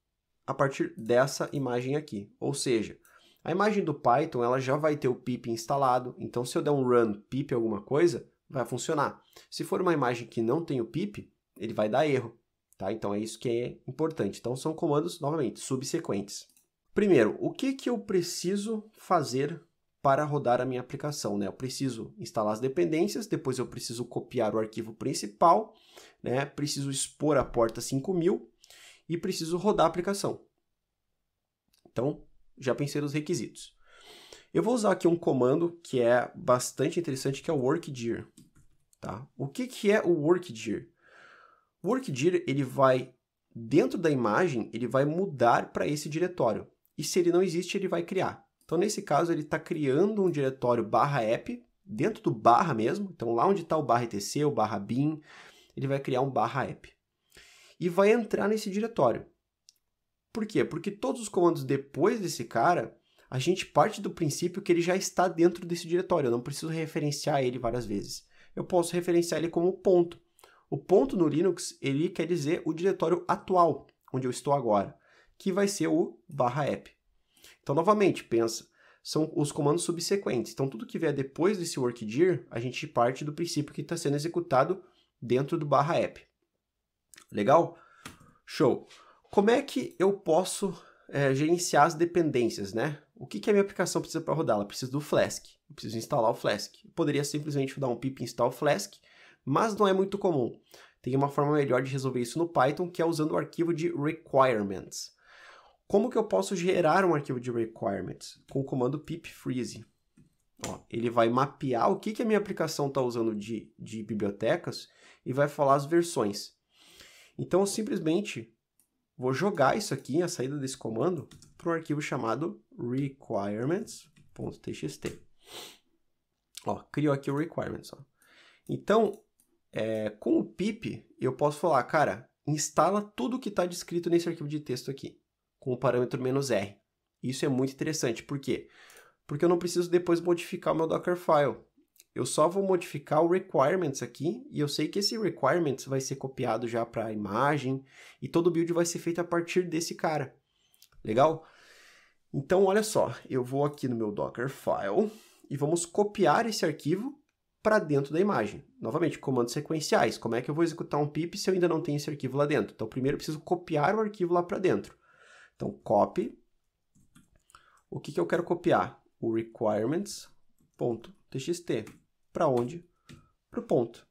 a partir dessa imagem aqui. Ou seja, a imagem do Python ela já vai ter o pip instalado, então se eu der um run pip alguma coisa, vai funcionar. Se for uma imagem que não tem o pip, ele vai dar erro. Tá? Então é isso que é importante. Então são comandos, novamente, subsequentes. Primeiro, o que, que eu preciso fazer para rodar a minha aplicação? Né? Eu preciso instalar as dependências, depois eu preciso copiar o arquivo principal, né? preciso expor a porta 5000 e preciso rodar a aplicação. Então, já pensei nos requisitos. Eu vou usar aqui um comando que é bastante interessante, que é o workdir. Tá? O que, que é o workdir? O workdir, ele vai, dentro da imagem, ele vai mudar para esse diretório. E se ele não existe, ele vai criar. Então, nesse caso, ele está criando um diretório barra app, dentro do barra mesmo. Então, lá onde está o barra etc, o barra bin, ele vai criar um barra app. E vai entrar nesse diretório. Por quê? Porque todos os comandos depois desse cara, a gente parte do princípio que ele já está dentro desse diretório, eu não preciso referenciar ele várias vezes. Eu posso referenciar ele como ponto. O ponto no Linux, ele quer dizer o diretório atual, onde eu estou agora, que vai ser o barra app. Então, novamente, pensa, são os comandos subsequentes. Então, tudo que vier depois desse workdir, a gente parte do princípio que está sendo executado dentro do barra app. Legal? Show! Como é que eu posso é, gerenciar as dependências, né? O que, que a minha aplicação precisa para rodar? Ela precisa do Flask. Eu preciso instalar o Flask. Eu poderia simplesmente dar um pip install Flask, mas não é muito comum. Tem uma forma melhor de resolver isso no Python, que é usando o arquivo de requirements. Como que eu posso gerar um arquivo de requirements? Com o comando pip freeze. Ó, ele vai mapear o que, que a minha aplicação está usando de, de bibliotecas e vai falar as versões. Então, eu simplesmente Vou jogar isso aqui, a saída desse comando, para um arquivo chamado requirements.txt. Ó, criou aqui o requirements. Ó. Então, é, com o pip, eu posso falar, cara, instala tudo que está descrito nesse arquivo de texto aqui, com o parâmetro "-r". Isso é muito interessante, por quê? Porque eu não preciso depois modificar o meu Dockerfile. Eu só vou modificar o requirements aqui e eu sei que esse requirements vai ser copiado já para a imagem e todo o build vai ser feito a partir desse cara. Legal? Então, olha só, eu vou aqui no meu Dockerfile e vamos copiar esse arquivo para dentro da imagem. Novamente, comandos sequenciais. Como é que eu vou executar um pip se eu ainda não tenho esse arquivo lá dentro? Então, primeiro eu preciso copiar o arquivo lá para dentro. Então, copy. O que, que eu quero copiar? O requirements.txt. Para onde? Para o ponto.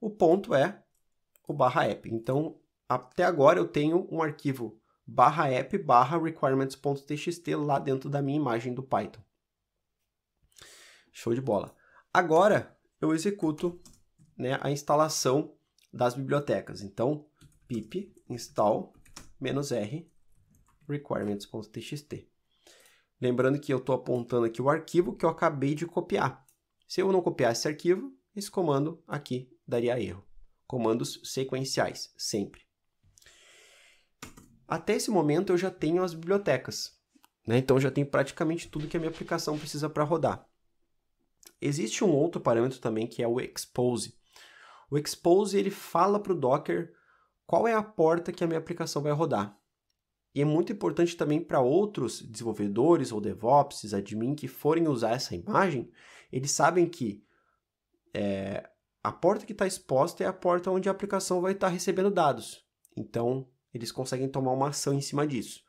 O ponto é o barra app. Então, até agora eu tenho um arquivo barra app barra requirements.txt lá dentro da minha imagem do Python. Show de bola. Agora eu executo né, a instalação das bibliotecas. Então, pip install "-r requirements.txt". Lembrando que eu estou apontando aqui o arquivo que eu acabei de copiar. Se eu não copiar esse arquivo, esse comando aqui daria erro. Comandos sequenciais, sempre. Até esse momento eu já tenho as bibliotecas. Né? Então já tenho praticamente tudo que a minha aplicação precisa para rodar. Existe um outro parâmetro também que é o expose. O expose ele fala para o Docker qual é a porta que a minha aplicação vai rodar. E é muito importante também para outros desenvolvedores ou DevOps, admin que forem usar essa imagem, eles sabem que é, a porta que está exposta é a porta onde a aplicação vai estar tá recebendo dados. Então, eles conseguem tomar uma ação em cima disso.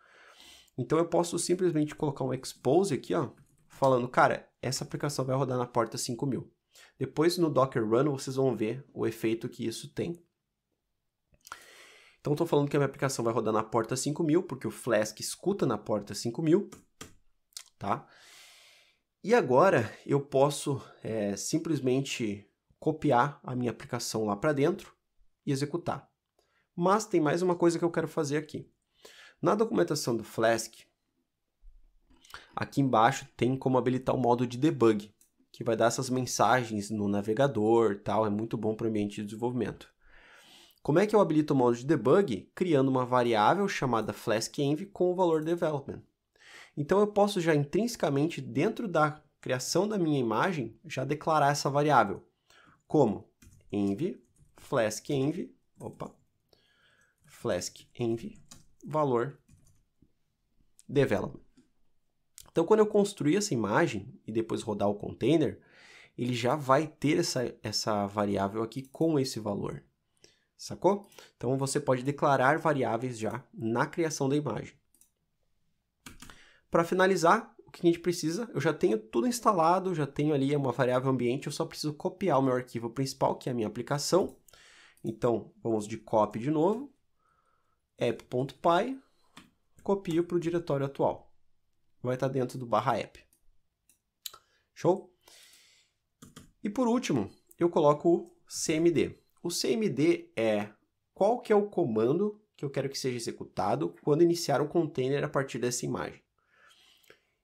Então, eu posso simplesmente colocar um expose aqui, ó, falando, cara, essa aplicação vai rodar na porta 5000. Depois, no Docker Run, vocês vão ver o efeito que isso tem. Então, estou falando que a minha aplicação vai rodar na porta 5000, porque o Flask escuta na porta 5000, tá? E agora eu posso é, simplesmente copiar a minha aplicação lá para dentro e executar. Mas tem mais uma coisa que eu quero fazer aqui. Na documentação do Flask, aqui embaixo tem como habilitar o modo de debug, que vai dar essas mensagens no navegador tal, é muito bom para o ambiente de desenvolvimento. Como é que eu habilito o modo de debug? Criando uma variável chamada FlaskEnv com o valor development. Então eu posso já intrinsecamente, dentro da criação da minha imagem, já declarar essa variável. Como env, flask env, opa, flask env, valor develop. Então, quando eu construir essa imagem e depois rodar o container, ele já vai ter essa, essa variável aqui com esse valor. Sacou? Então, você pode declarar variáveis já na criação da imagem. Para finalizar, o que a gente precisa, eu já tenho tudo instalado, já tenho ali uma variável ambiente, eu só preciso copiar o meu arquivo principal, que é a minha aplicação. Então, vamos de copy de novo, app.py, copio para o diretório atual. Vai estar tá dentro do barra app. Show? E por último, eu coloco o CMD. O CMD é qual que é o comando que eu quero que seja executado quando iniciar um container a partir dessa imagem.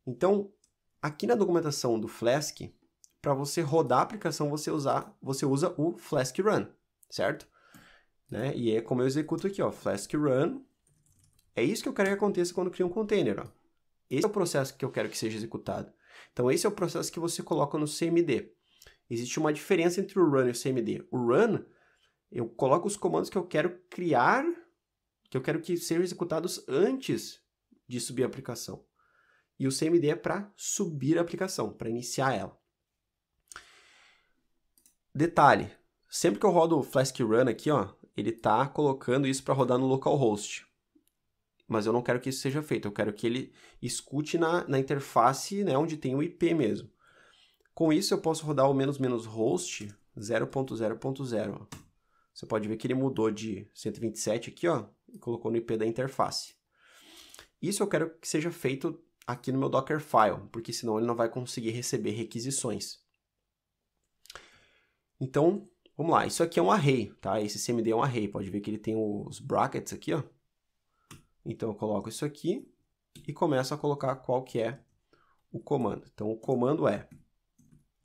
Então, aqui na documentação do Flask, para você rodar a aplicação, você, usar, você usa o Flask Run, certo? Né? E é como eu executo aqui, ó, Flask Run. É isso que eu quero que aconteça quando crio um container. Ó. Esse é o processo que eu quero que seja executado. Então, esse é o processo que você coloca no CMD. Existe uma diferença entre o run e o CMD. O run, eu coloco os comandos que eu quero criar, que eu quero que sejam executados antes de subir a aplicação. E o CMD é para subir a aplicação, para iniciar ela. Detalhe, sempre que eu rodo o Flask Run aqui, ó, ele está colocando isso para rodar no localhost. Mas eu não quero que isso seja feito, eu quero que ele escute na, na interface né, onde tem o IP mesmo. Com isso eu posso rodar o menos menos host 0.0.0. Você pode ver que ele mudou de 127 aqui, ó, e colocou no IP da interface. Isso eu quero que seja feito aqui no meu Dockerfile, porque senão ele não vai conseguir receber requisições. Então, vamos lá. Isso aqui é um array, tá? Esse CMD é um array. Pode ver que ele tem os brackets aqui, ó. Então, eu coloco isso aqui e começo a colocar qual que é o comando. Então, o comando é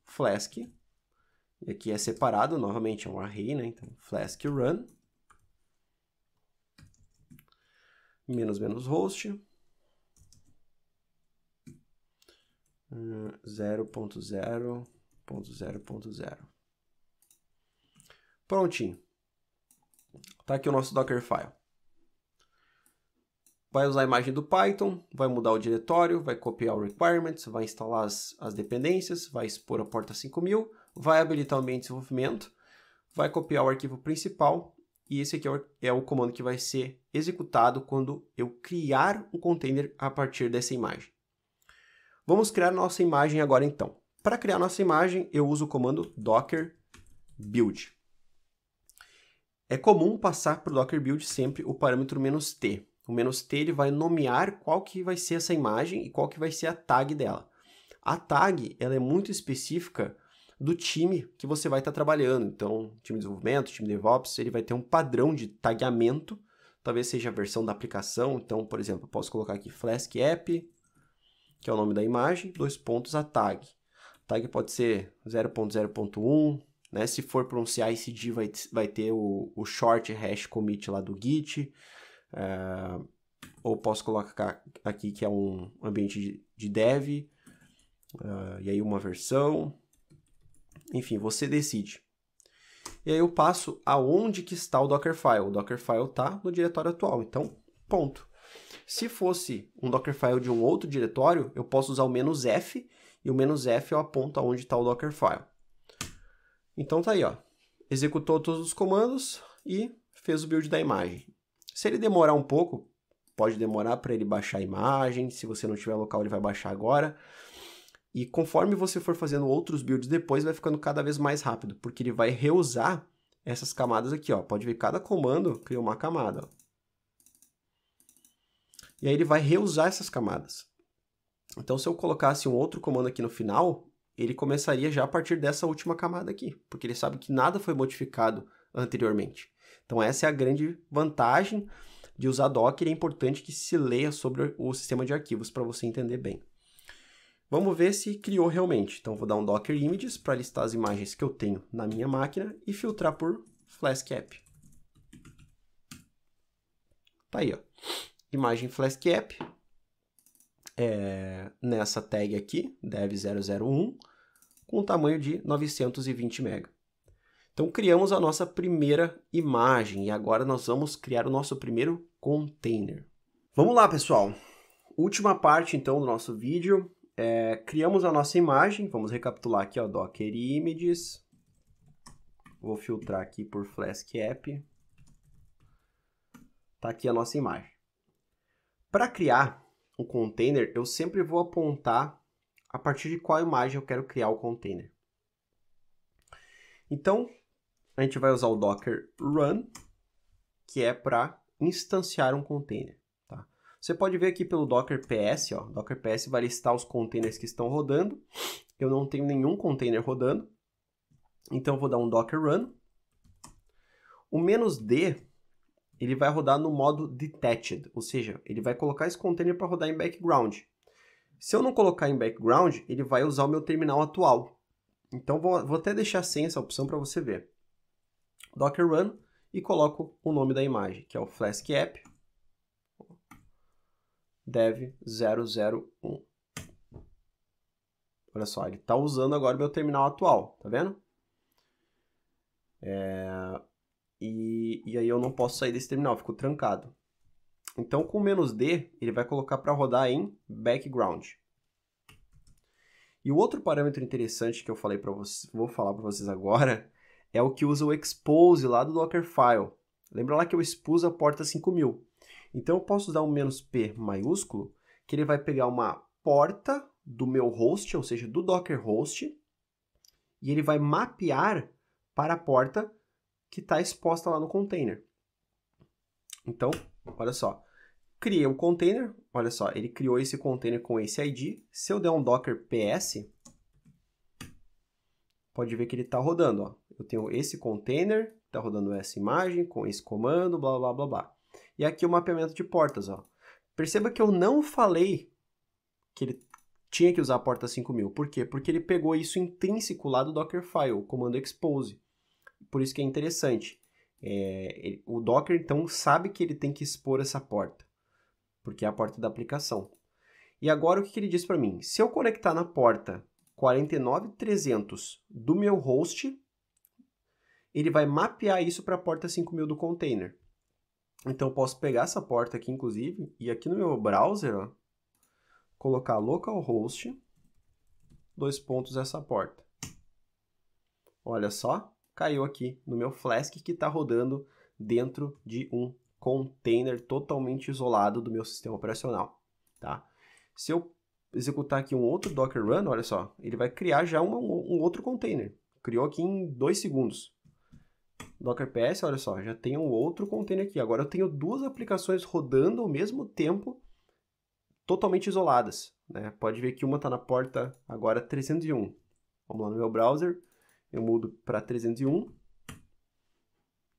flask, e aqui é separado, novamente é um array, né? Então, flask run, menos menos host, 0.0.0.0. Prontinho. Tá aqui o nosso Dockerfile. Vai usar a imagem do Python, vai mudar o diretório, vai copiar o requirements, vai instalar as, as dependências, vai expor a porta 5000, vai habilitar o ambiente de desenvolvimento, vai copiar o arquivo principal e esse aqui é o, é o comando que vai ser executado quando eu criar um container a partir dessa imagem. Vamos criar nossa imagem agora então. Para criar nossa imagem, eu uso o comando docker build. É comum passar para o docker build sempre o parâmetro "-t". O "-t" ele vai nomear qual que vai ser essa imagem e qual que vai ser a tag dela. A tag ela é muito específica do time que você vai estar tá trabalhando. Então, time de desenvolvimento, time de DevOps, ele vai ter um padrão de tagamento. Talvez seja a versão da aplicação. Então, por exemplo, posso colocar aqui Flask App, que é o nome da imagem, dois pontos, a tag. A tag pode ser 0.0.1, né? Se for pronunciar esse ID, vai, vai ter o, o short hash commit lá do Git. Eh, ou posso colocar aqui que é um ambiente de dev, eh, e aí uma versão. Enfim, você decide. E aí eu passo aonde que está o Dockerfile. O Dockerfile está no diretório atual, então ponto. Se fosse um Dockerfile de um outro diretório, eu posso usar o menos "-f", e o menos "-f", eu é aponto aonde está o Dockerfile. Então tá aí, ó. executou todos os comandos e fez o build da imagem. Se ele demorar um pouco, pode demorar para ele baixar a imagem, se você não tiver local ele vai baixar agora. E conforme você for fazendo outros builds depois, vai ficando cada vez mais rápido, porque ele vai reusar essas camadas aqui, ó. Pode ver cada comando criou uma camada. Ó e aí ele vai reusar essas camadas. Então, se eu colocasse um outro comando aqui no final, ele começaria já a partir dessa última camada aqui, porque ele sabe que nada foi modificado anteriormente. Então, essa é a grande vantagem de usar Docker. É importante que se leia sobre o sistema de arquivos para você entender bem. Vamos ver se criou realmente. Então, vou dar um Docker Images para listar as imagens que eu tenho na minha máquina e filtrar por Flask App. Tá aí, ó imagem Flask App, é, nessa tag aqui, dev001, com um tamanho de 920 MB. Então criamos a nossa primeira imagem e agora nós vamos criar o nosso primeiro container. Vamos lá, pessoal. Última parte então do nosso vídeo. É, criamos a nossa imagem, vamos recapitular aqui, ó, docker images. Vou filtrar aqui por Flask app. Tá aqui a nossa imagem. Para criar o container, eu sempre vou apontar a partir de qual imagem eu quero criar o container. Então, a gente vai usar o docker run, que é para instanciar um container. Tá? Você pode ver aqui pelo docker ps, ó, docker ps vai listar os containers que estão rodando. Eu não tenho nenhum container rodando, então eu vou dar um docker run. O menos "d" ele vai rodar no modo detached, ou seja, ele vai colocar esse container para rodar em background. Se eu não colocar em background, ele vai usar o meu terminal atual. Então vou, vou até deixar sem essa opção para você ver. Docker run e coloco o nome da imagem, que é o Flask app dev 001. Olha só, ele está usando agora meu terminal atual, tá vendo? É, e, e aí eu não posso sair desse terminal, fico trancado. Então, com menos D, ele vai colocar para rodar em background. E o outro parâmetro interessante que eu falei para vocês, vou falar para vocês agora, é o que usa o expose lá do Dockerfile. Lembra lá que eu expus a porta 5000. Então eu posso usar um menos "-p", maiúsculo, que ele vai pegar uma porta do meu host, ou seja, do Docker host, e ele vai mapear para a porta que está exposta lá no container. Então, olha só. Criei um container, olha só, ele criou esse container com esse ID. Se eu der um docker ps, pode ver que ele está rodando. Ó. Eu tenho esse container, está rodando essa imagem com esse comando, blá, blá, blá, blá. E aqui o mapeamento de portas. Ó. Perceba que eu não falei que ele tinha que usar a porta 5000. Por quê? Porque ele pegou isso intrínseco lá do Dockerfile, o comando expose por isso que é interessante. É, ele, o Docker, então, sabe que ele tem que expor essa porta, porque é a porta da aplicação. E agora o que, que ele diz para mim? Se eu conectar na porta 49300 do meu host, ele vai mapear isso para a porta 5000 do container. Então eu posso pegar essa porta aqui, inclusive, e aqui no meu browser, ó, colocar localhost, dois pontos essa porta. Olha só, caiu aqui no meu Flask, que está rodando dentro de um container totalmente isolado do meu sistema operacional, tá? Se eu executar aqui um outro Docker Run, olha só, ele vai criar já um outro container. Criou aqui em dois segundos. Docker PS, olha só, já tem um outro container aqui. Agora eu tenho duas aplicações rodando ao mesmo tempo, totalmente isoladas. Né? Pode ver que uma está na porta agora 301. Vamos lá no meu browser, eu mudo para 301,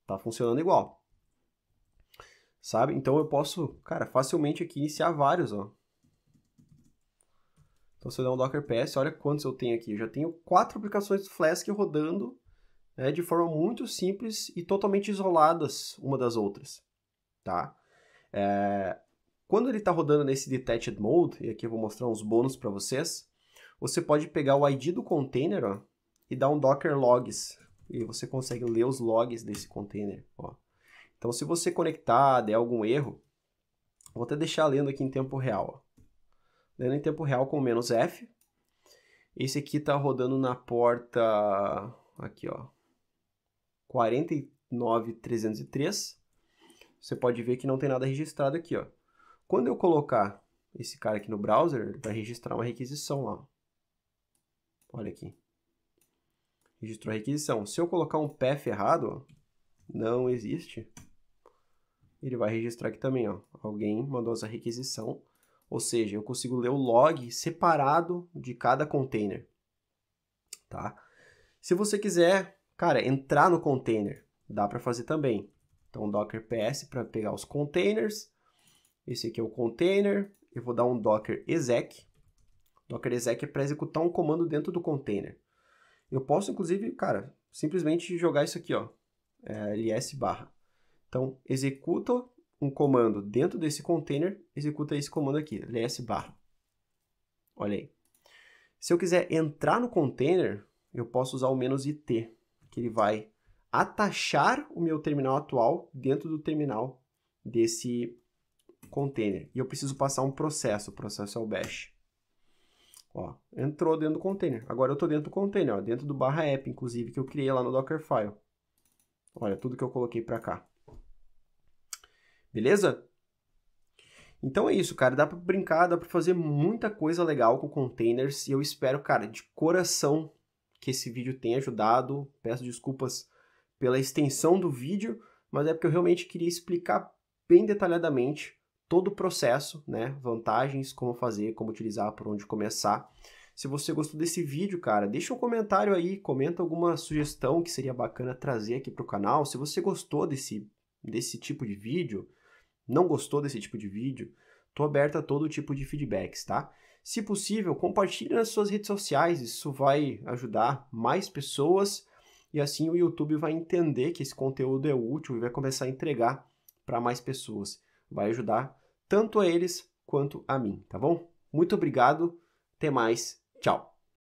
tá funcionando igual. Sabe? Então eu posso, cara, facilmente aqui iniciar vários, ó. Então se eu der um Docker PS, olha quantos eu tenho aqui. Eu já tenho quatro aplicações do Flask rodando né, de forma muito simples e totalmente isoladas uma das outras, tá? É... Quando ele está rodando nesse Detached Mode, e aqui eu vou mostrar uns bônus para vocês, você pode pegar o ID do container, ó, e dá um docker logs. E você consegue ler os logs desse container. Ó. Então, se você conectar, der algum erro, vou até deixar lendo aqui em tempo real. Ó. Lendo em tempo real com menos F. Esse aqui está rodando na porta aqui, ó. 49303. Você pode ver que não tem nada registrado aqui, ó. Quando eu colocar esse cara aqui no browser, ele vai registrar uma requisição lá. Olha aqui. Registrou a requisição. Se eu colocar um path errado, não existe. Ele vai registrar aqui também, ó. Alguém mandou essa requisição. Ou seja, eu consigo ler o log separado de cada container. Tá? Se você quiser, cara, entrar no container, dá para fazer também. Então, docker ps para pegar os containers. Esse aqui é o container. Eu vou dar um docker exec. Docker exec é para executar um comando dentro do container. Eu posso, inclusive, cara, simplesmente jogar isso aqui, ó, é, ls barra. Então, executa um comando dentro desse container, executa esse comando aqui, ls barra. Olha aí. Se eu quiser entrar no container, eu posso usar o menos "-it", que ele vai atachar o meu terminal atual dentro do terminal desse container. E eu preciso passar um processo, o processo é o bash. Ó, entrou dentro do container. Agora eu estou dentro do container, ó, dentro do barra app, inclusive, que eu criei lá no Dockerfile. Olha, tudo que eu coloquei para cá. Beleza? Então é isso, cara. Dá para brincar, dá para fazer muita coisa legal com containers. E eu espero, cara, de coração que esse vídeo tenha ajudado. Peço desculpas pela extensão do vídeo, mas é porque eu realmente queria explicar bem detalhadamente todo o processo, né? Vantagens, como fazer, como utilizar, por onde começar. Se você gostou desse vídeo, cara, deixa um comentário aí, comenta alguma sugestão que seria bacana trazer aqui para o canal. Se você gostou desse, desse tipo de vídeo, não gostou desse tipo de vídeo, tô aberta a todo tipo de feedbacks, tá? Se possível, compartilhe nas suas redes sociais, isso vai ajudar mais pessoas e assim o YouTube vai entender que esse conteúdo é útil e vai começar a entregar para mais pessoas. Vai ajudar tanto a eles quanto a mim, tá bom? Muito obrigado, até mais, tchau!